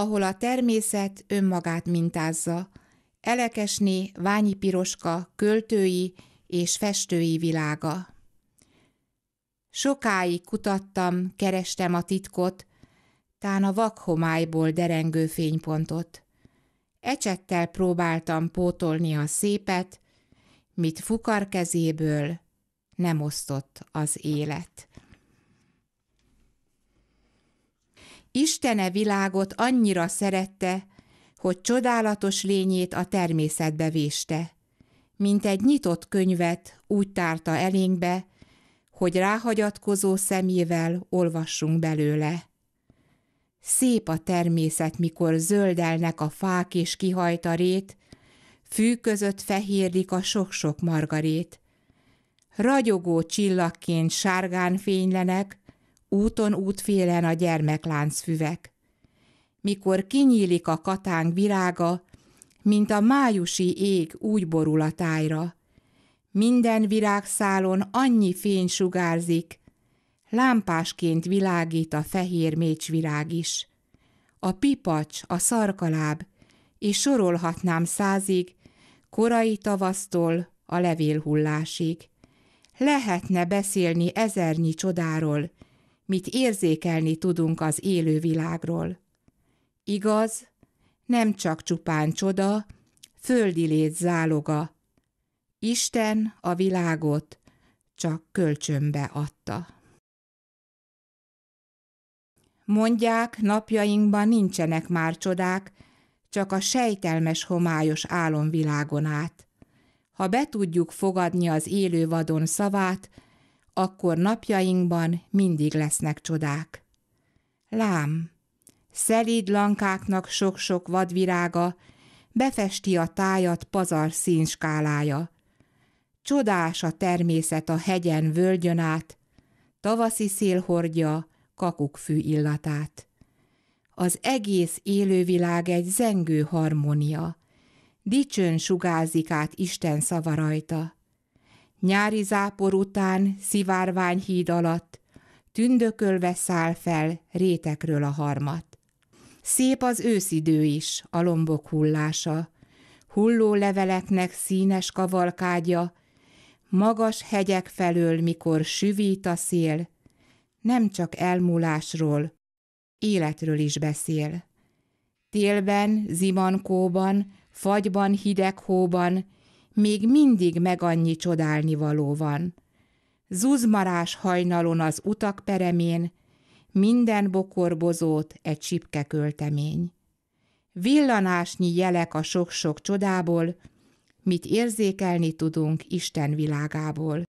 ahol a természet önmagát mintázza, Elekesné Ványi Piroska költői és festői világa. Sokáig kutattam, kerestem a titkot, tán a vakhomályból derengő fénypontot. Ecsettel próbáltam pótolni a szépet, mit fukar kezéből nem osztott az élet. Istene világot annyira szerette, hogy csodálatos lényét a természetbe véste. Mint egy nyitott könyvet úgy tárta elénkbe, hogy ráhagyatkozó szemével olvassunk belőle. Szép a természet, mikor zöldelnek a fák és kihajt a rét, fű között fehérlik a sok-sok margarét. Ragyogó csillagként sárgán fénylenek, úton útfélen a gyermekláncfüvek. Mikor kinyílik a katánk virága, mint a májusi ég úgy borul a tájra. Minden virágszálon annyi fény sugárzik, lámpásként világít a fehér mécsvirág is. A pipacs, a szarkaláb, és sorolhatnám százig, korai tavasztól a levélhullásig. Lehetne beszélni ezernyi csodáról, mit érzékelni tudunk az élő világról. Igaz, nem csak csupán csoda, földi lét záloga. Isten a világot csak kölcsönbe adta. Mondják, napjainkban nincsenek már csodák, csak a sejtelmes homályos álomvilágon át. Ha be tudjuk fogadni az élő vadon szavát, akkor napjainkban mindig lesznek csodák. Lám, szelíd lankáknak sok-sok vadvirága, befesti a tájat pazar színskálája. Csodás a természet a hegyen völgyön át, tavaszi szél hordja kakukkfű illatát. Az egész élővilág egy zengő harmónia, dicsőn sugázik át Isten szava rajta nyári zápor után szivárvány híd alatt, tündökölve száll fel rétekről a harmat. Szép az őszidő is, a lombok hullása, hulló leveleknek színes kavalkádja, magas hegyek felől, mikor süvít a szél, nem csak elmúlásról, életről is beszél. Télben, zimankóban, fagyban, hideg hóban, még mindig meg annyi csodálni való van. Zuzmarás hajnalon az utak peremén, minden bokorbozót egy csipke költemény. Villanásnyi jelek a sok-sok csodából, mit érzékelni tudunk Isten világából.